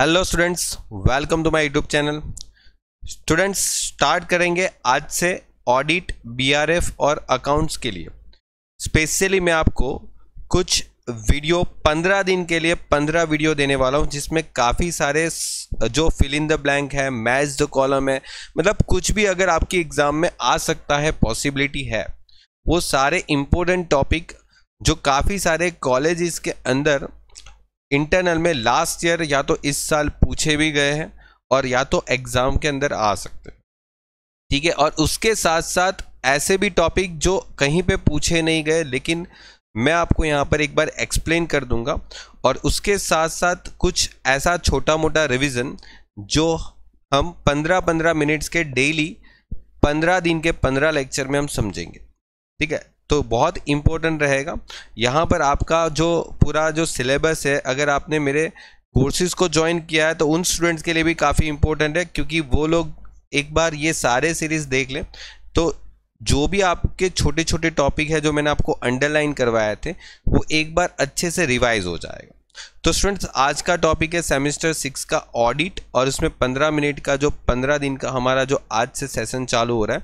hello students welcome to my YouTube channel students start करेंगे आज से ऑडिट बीआरएफ और अकाउंट्स के लिए स्पेशली मैं आपको कुछ वीडियो पंद्रह दिन के लिए पंद्रह वीडियो देने वाला हूं जिसमें काफ़ी सारे जो फिल इन द ब्लैंक है मैच द कॉलम है मतलब कुछ भी अगर आपकी एग्ज़ाम में आ सकता है पॉसिबिलिटी है वो सारे इम्पोर्टेंट टॉपिक जो काफ़ी सारे कॉलेज के अंदर इंटरनल में लास्ट ईयर या तो इस साल पूछे भी गए हैं और या तो एग्जाम के अंदर आ सकते हैं ठीक है और उसके साथ साथ ऐसे भी टॉपिक जो कहीं पे पूछे नहीं गए लेकिन मैं आपको यहाँ पर एक बार एक्सप्लेन कर दूंगा और उसके साथ साथ कुछ ऐसा छोटा मोटा रिविज़न जो हम पंद्रह पंद्रह मिनट्स के डेली पंद्रह दिन के पंद्रह लेक्चर में हम समझेंगे ठीक है तो बहुत इम्पोर्टेंट रहेगा यहाँ पर आपका जो पूरा जो सिलेबस है अगर आपने मेरे कोर्सेज़ को ज्वाइन किया है तो उन स्टूडेंट्स के लिए भी काफ़ी इम्पोर्टेंट है क्योंकि वो लोग एक बार ये सारे सीरीज़ देख लें तो जो भी आपके छोटे छोटे टॉपिक है जो मैंने आपको अंडरलाइन करवाए थे वो एक बार अच्छे से रिवाइज हो जाएगा तो स्टूडेंट्स आज का टॉपिक है सेमेस्टर सिक्स का ऑडिट और उसमें पंद्रह मिनट का जो पंद्रह दिन का हमारा जो आज से सेशन चालू हो रहा है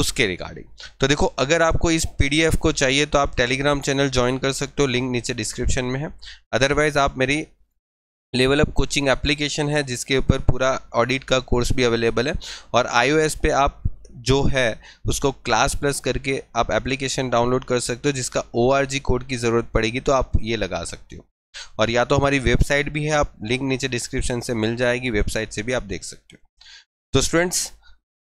उसके रिगार्डिंग तो देखो अगर आपको इस पीडीएफ को चाहिए तो आप टेलीग्राम चैनल ज्वाइन कर सकते हो लिंक नीचे डिस्क्रिप्शन में है अदरवाइज आप मेरी लेवल अप कोचिंग एप्लीकेशन है जिसके ऊपर पूरा ऑडिट का कोर्स भी अवेलेबल है और आईओएस पे आप जो है उसको क्लास प्लस करके आप एप्लीकेशन डाउनलोड कर सकते हो जिसका ओ कोड की ज़रूरत पड़ेगी तो आप ये लगा सकते हो और या तो हमारी वेबसाइट भी है आप लिंक नीचे डिस्क्रिप्शन से मिल जाएगी वेबसाइट से भी आप देख सकते हो तो स्टूडेंट्स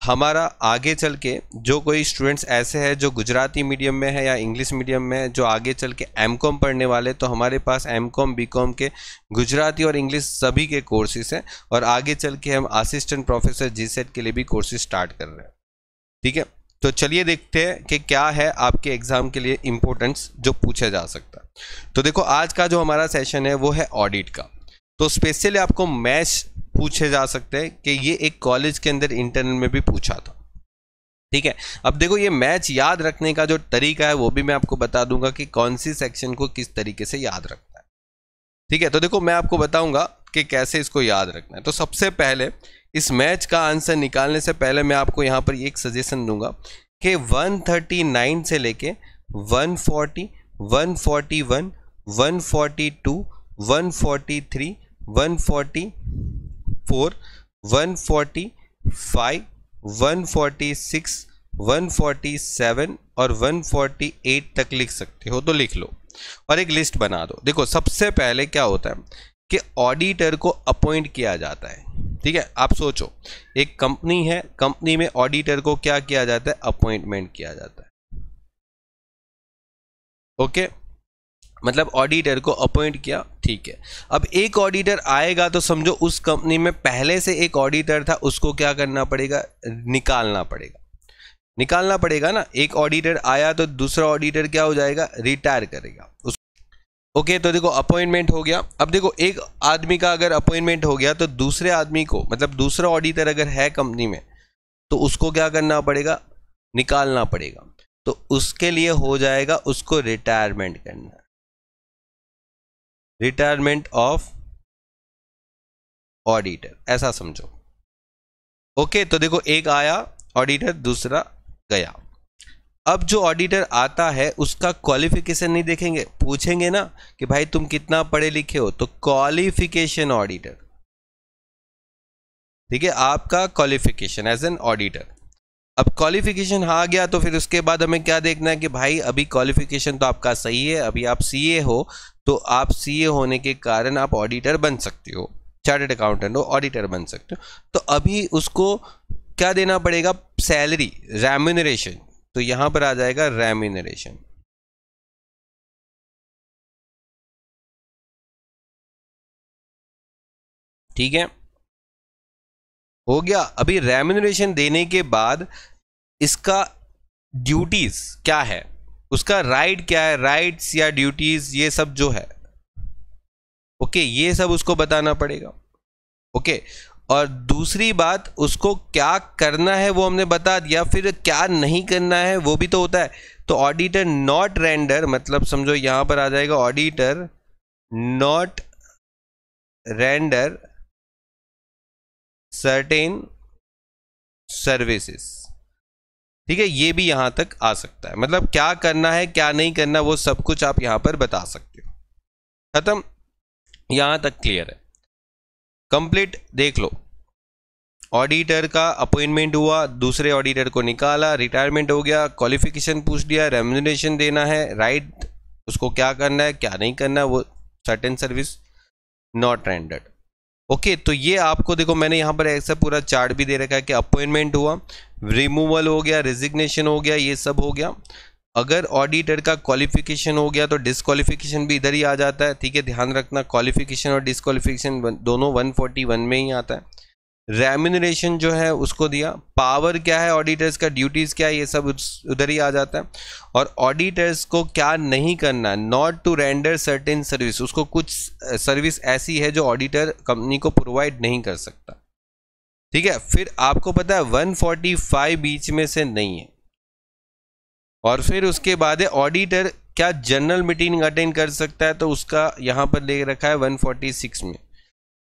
हमारा आगे चल के जो कोई स्टूडेंट्स ऐसे हैं जो गुजराती मीडियम में है या इंग्लिश मीडियम में है जो आगे चल के एम कॉम पढ़ने वाले तो हमारे पास एम कॉम बी कॉम के गुजराती और इंग्लिश सभी के कोर्सेज हैं और आगे चल के हम असिस्टेंट प्रोफेसर जी सेट के लिए भी कोर्सेज स्टार्ट कर रहे हैं ठीक है तो चलिए देखते हैं कि क्या है आपके एग्ज़ाम के लिए इम्पोर्टेंस जो पूछा जा सकता है तो देखो आज का जो हमारा सेशन है वो है ऑडिट का तो स्पेशली आपको मैथ्स पूछे जा सकते हैं कि ये एक कॉलेज के अंदर इंटरनल में भी पूछा था ठीक है अब देखो ये मैच याद रखने का जो तरीका है वो भी मैं आपको बता दूंगा कि कौन सी सेक्शन को किस तरीके से याद रखना है ठीक है तो देखो मैं आपको बताऊंगा कि कैसे इसको याद रखना है तो सबसे पहले इस मैच का आंसर निकालने से पहले मैं आपको यहाँ पर एक सजेशन दूंगा कि 139 से लेके 140, 141, 142, 143, forty four one forty five one forty six one forty seven और वन फोर्टी एट तक लिख सकते हो तो लिख लो और एक लिस्ट बना दो देखो सबसे पहले क्या होता है कि ऑडिटर को अपॉइंट किया जाता है ठीक है आप सोचो एक कंपनी है कंपनी में ऑडिटर को क्या किया जाता है अपॉइंटमेंट किया जाता है ओके मतलब ऑडिटर को अपॉइंट किया ठीक है अब एक ऑडिटर आएगा तो समझो उस कंपनी में पहले से एक ऑडिटर था उसको क्या करना पड़ेगा निकालना पड़ेगा निकालना पड़ेगा ना एक ऑडिटर आया तो दूसरा ऑडिटर क्या हो जाएगा रिटायर करेगा उस ओके okay, तो देखो अपॉइंटमेंट हो गया अब देखो एक आदमी का अगर अपॉइंटमेंट हो गया तो दूसरे आदमी को मतलब दूसरा ऑडिटर अगर है कंपनी में तो उसको क्या करना पड़ेगा निकालना पड़ेगा तो उसके लिए हो जाएगा उसको रिटायरमेंट करना रिटायरमेंट ऑफ ऑडिटर ऐसा समझो ओके तो देखो एक आया ऑडिटर दूसरा गया अब जो ऑडिटर आता है उसका क्वालिफिकेशन नहीं देखेंगे पूछेंगे ना कि भाई तुम कितना पढ़े लिखे हो तो क्वालिफिकेशन ऑडिटर ठीक है आपका क्वालिफिकेशन एज एन ऑडिटर अब क्वालिफिकेशन आ गया तो फिर उसके बाद हमें क्या देखना है कि भाई अभी क्वालिफिकेशन तो आपका सही है अभी आप सीए हो तो आप सीए होने के कारण आप ऑडिटर बन सकते हो चार्टेड अकाउंटेंट हो ऑडिटर बन सकते हो तो अभी उसको क्या देना पड़ेगा सैलरी रेम्यूनरेशन तो यहां पर आ जाएगा रेम्यूनरेशन ठीक है हो गया अभी रेम्यूनरेशन देने के बाद इसका ड्यूटीज क्या है उसका राइट क्या है राइट्स या ड्यूटीज ये सब जो है ओके ये सब उसको बताना पड़ेगा ओके और दूसरी बात उसको क्या करना है वो हमने बता दिया फिर क्या नहीं करना है वो भी तो होता है तो ऑडिटर नॉट रेंडर मतलब समझो यहां पर आ जाएगा auditor not render certain services ठीक है ये भी यहां तक आ सकता है मतलब क्या करना है क्या नहीं करना वो सब कुछ आप यहां पर बता सकते हो खत्म यहां तक क्लियर है कंप्लीट देख लो ऑडिटर का अपॉइंटमेंट हुआ दूसरे ऑडिटर को निकाला रिटायरमेंट हो गया क्वालिफिकेशन पूछ दिया रेमुनेशन देना है राइट right, उसको क्या करना है क्या नहीं करना है वो certain service not rendered okay तो ये आपको देखो मैंने यहाँ पर ऐसा पूरा चार्ट भी दे रखा है कि अपॉइंटमेंट हुआ रिमूवल हो गया रिजिग्नेशन हो गया ये सब हो गया अगर ऑडिटर का क्वालिफिकेशन हो गया तो डिसक्वालिफिकेशन भी इधर ही आ जाता है ठीक है ध्यान रखना क्वालिफिकेशन और डिसक्वालिफिकेशन दोनों 141 में ही आता है रेम्यूनरेशन जो है उसको दिया पावर क्या है ऑडिटर्स का ड्यूटीज़ क्या है ये सब उधर ही आ जाता है और ऑडिटर्स को क्या नहीं करना not to render certain service उसको कुछ सर्विस ऐसी है जो ऑडिटर कंपनी को प्रोवाइड नहीं कर सकता ठीक है फिर आपको पता है वन बीच में से नहीं है और फिर उसके बाद है ऑडिटर क्या जनरल मीटिंग अटेंड कर सकता है तो उसका यहाँ पर ले रखा है 146 में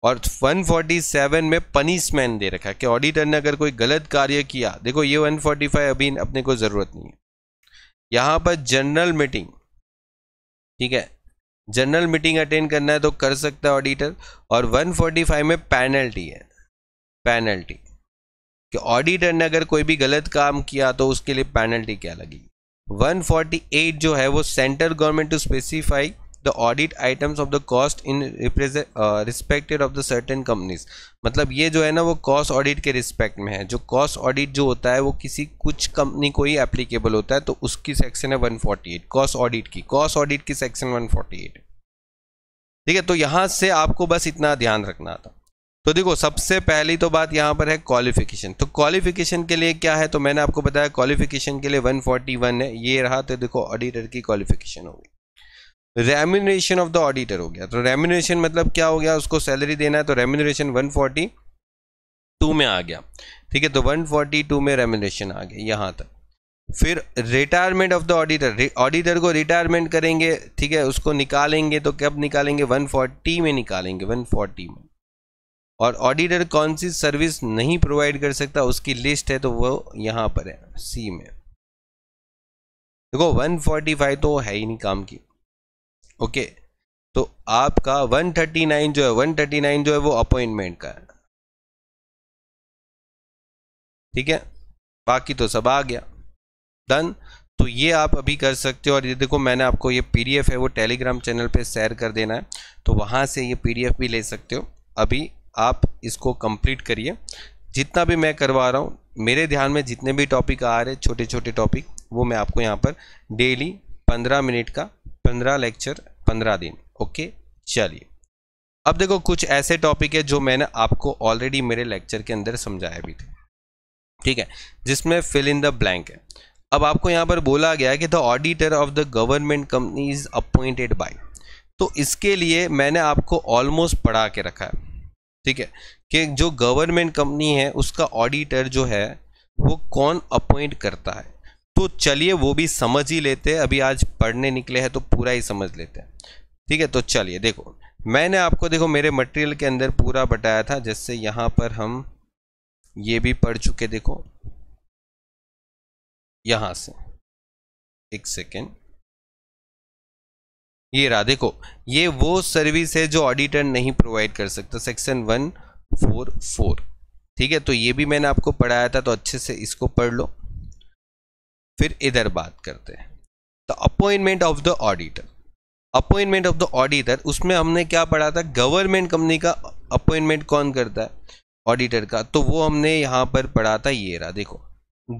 और 147 में पनिशमेंट दे रखा है कि ऑडिटर ने अगर कोई गलत कार्य किया देखो ये 145 अभी अपने को ज़रूरत नहीं है यहां पर जनरल मीटिंग ठीक है जनरल मीटिंग अटेंड करना है तो कर सकता है ऑडिटर और 145 में पेनल्टी है पेनल्टी कि ऑडिटर ने अगर कोई भी गलत काम किया तो उसके लिए पेनल्टी क्या लगेगी 148 जो है वो central government to specify the audit items of the cost in respected of the certain companies मतलब ये जो है ना वो कॉस्ट ऑडिट के रिस्पेक्ट में है जो कॉस्ट ऑडिट जो होता है वो किसी कुछ कंपनी को ही applicable होता है तो उसकी सेक्शन है 148 कॉस्ट ऑडिट की कॉस्ट ऑडिट की सेक्शन 148 ठीक है तो यहाँ से आपको बस इतना ध्यान रखना था तो देखो सबसे पहली तो बात यहाँ पर है क्वालिफिकेशन तो क्वालिफिकेशन के लिए क्या है तो मैंने आपको बताया क्वालिफिकेशन के लिए 141 है ये रहा तो देखो ऑडिटर की क्वालिफिकेशन होगी रेम्यूनरेशन ऑफ द ऑडिटर हो गया तो रेम्यूनरेशन मतलब क्या हो गया उसको सैलरी देना है तो रेम्यूनरेशन 142 में आ गया ठीक है तो 142 में रेम्यूनरेशन आ गया यहाँ तक फिर retirement of the auditor auditor को रिटायरमेंट करेंगे ठीक है उसको निकालेंगे तो कब निकालेंगे 140 में निकालेंगे 140 में और ऑडिटर कौन सी सर्विस नहीं प्रोवाइड कर सकता उसकी लिस्ट है तो वो यहाँ पर है सी में देखो 145 तो है ही नहीं काम की ओके तो आपका 139 जो है 139 जो है वो अपॉइंटमेंट का है ठीक है बाकी तो सब आ गया डन तो ये आप अभी कर सकते हो और ये देखो मैंने आपको ये पीडीएफ है वो टेलीग्राम चैनल पे शेयर कर देना है तो वहां से ये पीडीएफ भी ले सकते हो अभी आप इसको कंप्लीट करिए जितना भी मैं करवा रहा हूँ मेरे ध्यान में जितने भी टॉपिक आ रहे छोटे छोटे टॉपिक वो मैं आपको यहाँ पर डेली पंद्रह मिनट का पंद्रह लेक्चर पंद्रह दिन ओके चलिए अब देखो कुछ ऐसे टॉपिक है जो मैंने आपको ऑलरेडी मेरे लेक्चर के अंदर समझाया भी थे ठीक है जिसमें फिल इन द ब्लैंक है अब आपको यहाँ पर बोला गया है कि the auditor of the government company is appointed by तो इसके लिए मैंने आपको ऑलमोस्ट पढ़ा के रखा है ठीक है कि जो गवर्नमेंट कंपनी है उसका ऑडिटर जो है वो कौन अपॉइंट करता है तो चलिए वो भी समझ ही लेते हैं अभी आज पढ़ने निकले हैं तो पूरा ही समझ लेते हैं ठीक है तो चलिए देखो मैंने आपको देखो मेरे मटेरियल के अंदर पूरा बताया था जैसे यहाँ पर हम ये भी पढ़ चुके देखो यहाँ से एक सेकेंड ये रहा देखो ये वो सर्विस है जो ऑडिटर नहीं प्रोवाइड कर सकता सेक्शन वन फोर फोर ठीक है तो ये भी मैंने आपको पढ़ाया था तो अच्छे से इसको पढ़ लो फिर इधर बात करते हैं the appointment of the auditor appointment of the auditor उसमें हमने क्या पढ़ा था गवर्नमेंट कंपनी का अपॉइंटमेंट कौन करता है ऑडिटर का तो वो हमने यहाँ पर पढ़ा था ये रहा देखो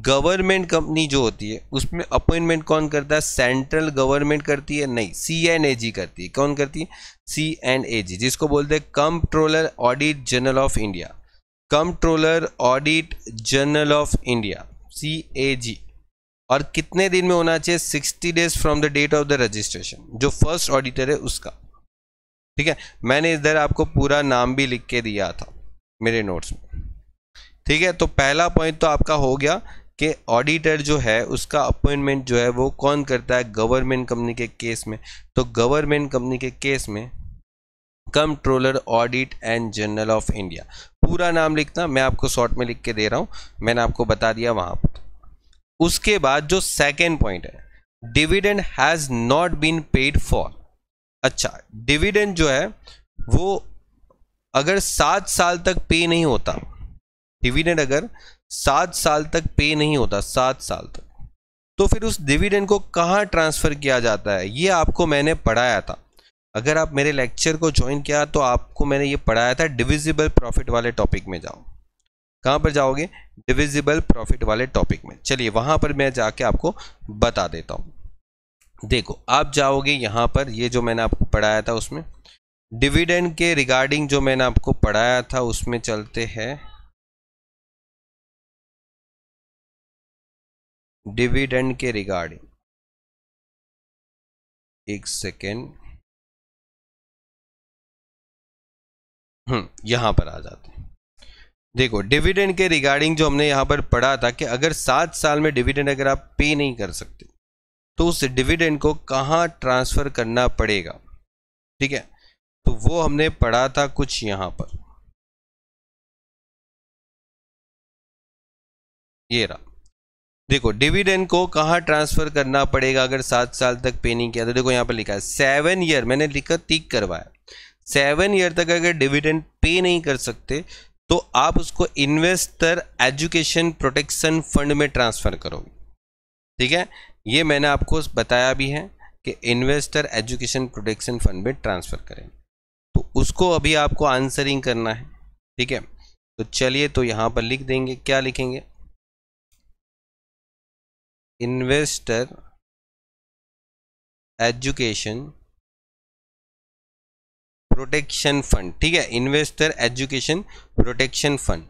गवर्नमेंट कंपनी जो होती है उसमें अपॉइंटमेंट कौन करता है सेंट्रल गवर्नमेंट करती है नहीं सी एन ए जी करती है कौन करती है सी एन ए जी जिसको बोलते हैं comptroller audit general of India comptroller audit general of India C A G और कितने दिन में होना चाहिए sixty days from the date of the registration जो फर्स्ट ऑडिटर है उसका ठीक है मैंने इधर आपको पूरा नाम भी लिख के दिया था मेरे नोट्स में ठीक है तो पहला पॉइंट तो आपका हो गया कि ऑडिटर जो है उसका अपॉइंटमेंट जो है वो कौन करता है गवर्नमेंट कंपनी के केस में तो गवर्नमेंट कंपनी के केस में controller audit and general of India पूरा नाम लिखना मैं आपको शॉर्ट में लिख के दे रहा हूं मैंने आपको बता दिया वहां पर उसके बाद जो सेकेंड पॉइंट है dividend has not been paid for अच्छा डिविडेंड जो है वो अगर सात साल तक पे नहीं होता डिविडेंड अगर सात साल तक पे नहीं होता सात साल तक तो फिर उस डिविडेंड को कहाँ ट्रांसफ़र किया जाता है ये आपको मैंने पढ़ाया था अगर आप मेरे लेक्चर को ज्वाइन किया तो आपको मैंने ये पढ़ाया था डिविजिबल प्रॉफिट वाले टॉपिक में जाओ कहाँ पर जाओगे डिविजिबल प्रॉफिट वाले टॉपिक में चलिए वहाँ पर मैं जाके आपको बता देता हूँ देखो आप जाओगे यहाँ पर ये जो मैंने आपको पढ़ाया था उसमें डिविडेंड के रिगार्डिंग जो मैंने आपको पढ़ाया था उसमें चलते हैं डिविडेंड के रिगार्डिंग एक सेकेंड हम्म यहाँ पर आ जाते देखो डिविडेंड के रिगार्डिंग जो हमने यहां पर पढ़ा था कि अगर सात साल में डिविडेंड अगर आप पे नहीं कर सकते तो उस डिविडेंड को कहां ट्रांसफ़र करना पड़ेगा ठीक है तो वो हमने पढ़ा था कुछ यहां पर ये रहा देखो डिविडेंड को कहां ट्रांसफ़र करना पड़ेगा अगर सात साल तक पे नहीं किया तो देखो यहां पर लिखा है सेवन ईयर मैंने लिखा तीक करवाया सेवन ईयर तक अगर डिविडेंड पे नहीं कर सकते तो आप उसको इन्वेस्टर एजुकेशन प्रोटेक्शन फंड में ट्रांसफर करोगे ठीक है ये मैंने आपको बताया भी है कि इन्वेस्टर एजुकेशन प्रोटेक्शन फंड में ट्रांसफर करें तो उसको अभी आपको आंसरिंग करना है ठीक है तो चलिए तो यहाँ पर लिख देंगे क्या लिखेंगे इन्वेस्टर एजुकेशन प्रोटेक्शन फंड ठीक है इन्वेस्टर एजुकेशन प्रोटेक्शन फंड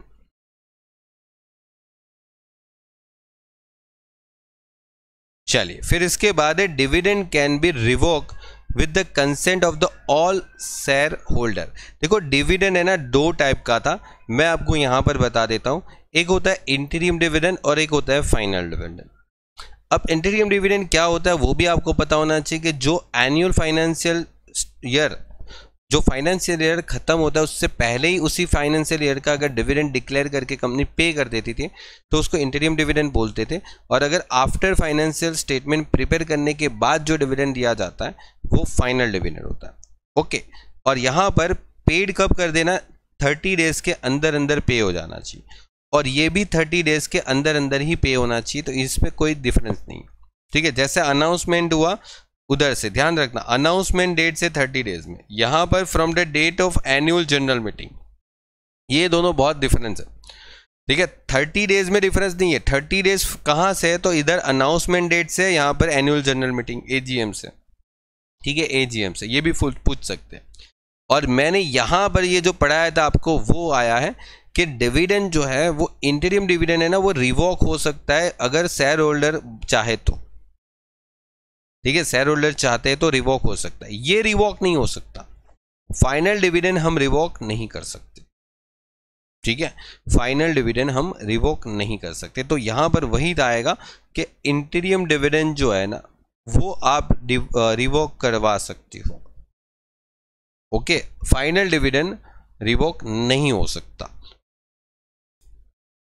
चलिए फिर इसके बाद है dividend can be revoke with the consent of the all shareholder देखो डिविडेंड है ना दो टाइप का था मैं आपको यहां पर बता देता हूं एक होता है इंटीरियम डिविडेंड और एक होता है फाइनल डिविडेंड अब इंटीरियम डिविडेंड क्या होता है वो भी आपको पता होना चाहिए कि जो एनुअल फाइनेंशियल ईयर जो फाइनेंशियल ईयर खत्म होता है उससे पहले ही उसी फाइनेंशियल ईयर का अगर डिविडेंड डिक्लेयर करके कंपनी पे कर देती थी तो उसको इंटरियम डिविडेंड बोलते थे और अगर आफ्टर फाइनेंशियल स्टेटमेंट प्रिपेयर करने के बाद जो डिविडेंड दिया जाता है वो फाइनल डिविडेंड होता है ओके और यहाँ पर पेड कब कर देना थर्टी डेज के अंदर अंदर पे हो जाना चाहिए और ये भी थर्टी डेज के अंदर अंदर ही पे होना चाहिए तो इस पर कोई डिफरेंस नहीं ठीक है जैसे अनाउंसमेंट हुआ उधर से ध्यान रखना अनाउंसमेंट डेट से थर्टी डेज में यहां पर from the date of annual general meeting ये दोनों बहुत डिफरेंस है ठीक है थर्टी डेज में डिफरेंस नहीं है थर्टी डेज कहां से है तो इधर अनाउंसमेंट डेट से यहां पर एनुअल जनरल मीटिंग एजीएम से ठीक है एजीएम से ये भी पूछ सकते हैं और मैंने यहां पर ये जो पढ़ाया था आपको वो आया है कि डिविडेंड जो है वो इंटीरियम डिविडेंड है ना वो रिवॉक हो सकता है अगर शेयर होल्डर चाहे तो ठीक है होल्डर चाहते हैं तो रिवॉक हो सकता है ये रिवॉक नहीं हो सकता फाइनल डिविडेंड हम रिवॉक नहीं कर सकते ठीक है फाइनल डिविडेंड हम रिवॉक नहीं कर सकते तो यहां पर वही आएगा कि इंटीरियम डिविडेंड जो है ना वो आप रिवॉक करवा सकते हो ओके फाइनल डिविडेंड रिवॉक नहीं हो सकता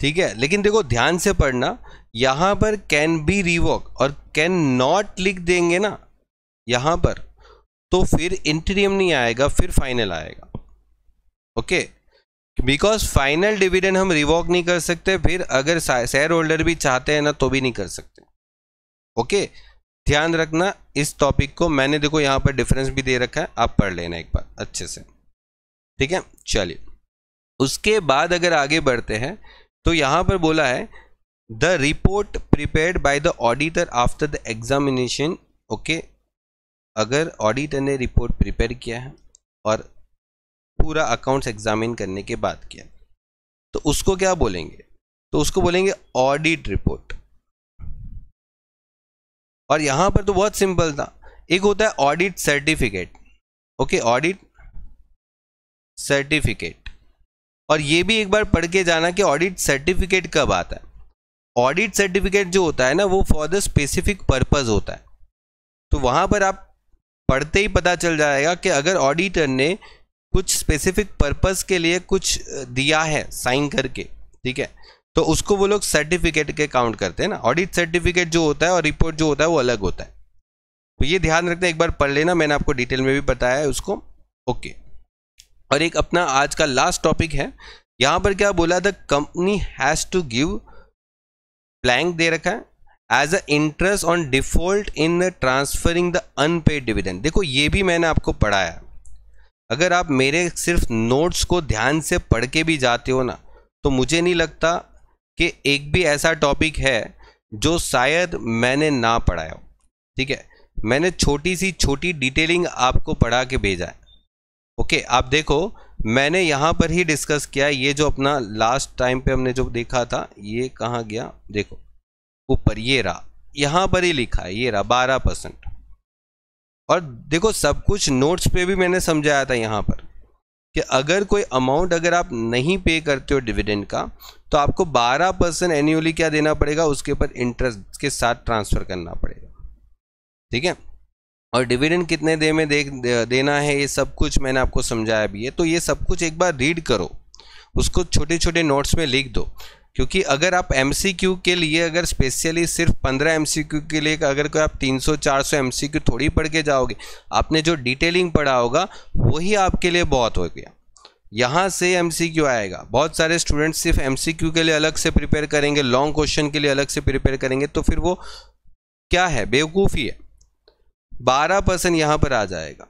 ठीक है लेकिन देखो ध्यान से पढ़ना यहां पर कैन बी रिवॉक और कैन नॉट लिख देंगे ना यहां पर तो फिर इंटरियम नहीं आएगा फिर फाइनल आएगा ओके बिकॉज फाइनल डिविडेंड हम रिवॉक नहीं कर सकते फिर अगर शेयर होल्डर भी चाहते हैं ना तो भी नहीं कर सकते ओके ध्यान रखना इस टॉपिक को मैंने देखो यहां पर डिफरेंस भी दे रखा है आप पढ़ लेना एक बार अच्छे से ठीक है चलिए उसके बाद अगर आगे बढ़ते हैं तो यहां पर बोला है the report prepared by the auditor after the examination okay अगर ऑडिटर ने रिपोर्ट प्रिपेयर किया है और पूरा अकाउंट्स एग्जामिन करने के बाद किया तो उसको क्या बोलेंगे तो उसको बोलेंगे ऑडिट रिपोर्ट और यहां पर तो बहुत सिंपल था एक होता है audit certificate okay audit certificate और ये भी एक बार पढ़ के जाना कि ऑडिट सर्टिफिकेट कब आता है ऑडिट सर्टिफिकेट जो होता है ना वो फॉर द स्पेसिफिक पर्पज होता है तो वहां पर आप पढ़ते ही पता चल जाएगा कि अगर ऑडिटर ने कुछ स्पेसिफिक पर्पज के लिए कुछ दिया है साइन करके ठीक है तो उसको वो लोग सर्टिफिकेट के काउंट करते हैं ना ऑडिट सर्टिफिकेट जो होता है और रिपोर्ट जो होता है वो अलग होता है तो ये ध्यान रखना एक बार पढ़ लेना मैंने आपको डिटेल में भी बताया है उसको ओके और एक अपना आज का लास्ट टॉपिक है यहां पर क्या बोला the company has to give blank दे रखा है as a interest on default in transferring the unpaid dividend देखो ये भी मैंने आपको पढ़ाया अगर आप मेरे सिर्फ नोट्स को ध्यान से पढ़ के भी जाते हो ना तो मुझे नहीं लगता कि एक भी ऐसा टॉपिक है जो शायद मैंने ना पढ़ाया हो ठीक है मैंने छोटी सी छोटी डिटेलिंग आपको पढ़ा के भेजा है ओके आप देखो मैंने यहाँ पर ही डिस्कस किया ये जो अपना लास्ट टाइम पे हमने जो देखा था ये कहाँ गया देखो ऊपर ये रहा यहाँ पर ही लिखा है ये रहा बारह परसेंट और देखो सब कुछ नोट्स पे भी मैंने समझाया था यहाँ पर कि अगर कोई अमाउंट अगर आप नहीं पे करते हो डिविडेंड का तो आपको 12 परसेंट एनुअली क्या देना पड़ेगा उसके ऊपर इंटरेस्ट के साथ ट्रांसफ़र करना पड़ेगा ठीक है और डिविडेंड कितने दे में दे, देना है ये सब कुछ मैंने आपको समझाया भी है तो ये सब कुछ एक बार रीड करो उसको छोटे छोटे नोट्स में लिख दो क्योंकि अगर आप एम के लिए अगर स्पेशली सिर्फ 15 एम के लिए अगर कोई आप 300-400 सौ थोड़ी पढ़ के जाओगे आपने जो डिटेलिंग पढ़ा होगा वही आपके लिए बहुत हो गया यहाँ से एम आएगा बहुत सारे स्टूडेंट्स सिर्फ एम के लिए अलग से प्रिपेयर करेंगे लॉन्ग क्वेश्चन के लिए अलग से प्रिपेयर करेंगे तो फिर वो क्या है बेवकूफ़ी है बारह परसेंट यहां पर आ जाएगा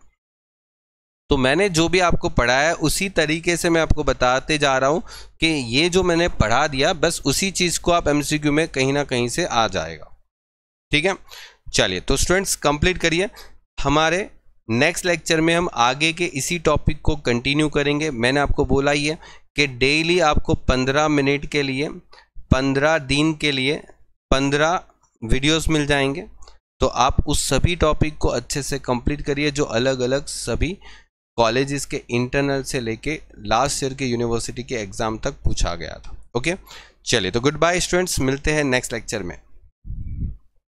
तो मैंने जो भी आपको पढ़ाया उसी तरीके से मैं आपको बताते जा रहा हूं कि ये जो मैंने पढ़ा दिया बस उसी चीज़ को आप एमसीक्यू में कहीं ना कहीं से आ जाएगा ठीक है चलिए तो स्टूडेंट्स कंप्लीट करिए हमारे नेक्स्ट लेक्चर में हम आगे के इसी टॉपिक को कंटिन्यू करेंगे मैंने आपको बोला ही है कि डेली आपको पंद्रह मिनट के लिए पंद्रह दिन के लिए पंद्रह वीडियोस मिल जाएंगे तो आप उस सभी टॉपिक को अच्छे से कंप्लीट करिए जो अलग अलग सभी कॉलेजेस के इंटरनल से लेके लास्ट ईयर के यूनिवर्सिटी के एग्ज़ाम तक पूछा गया था ओके चलिए तो गुड बाय स्टूडेंट्स मिलते हैं नेक्स्ट लेक्चर में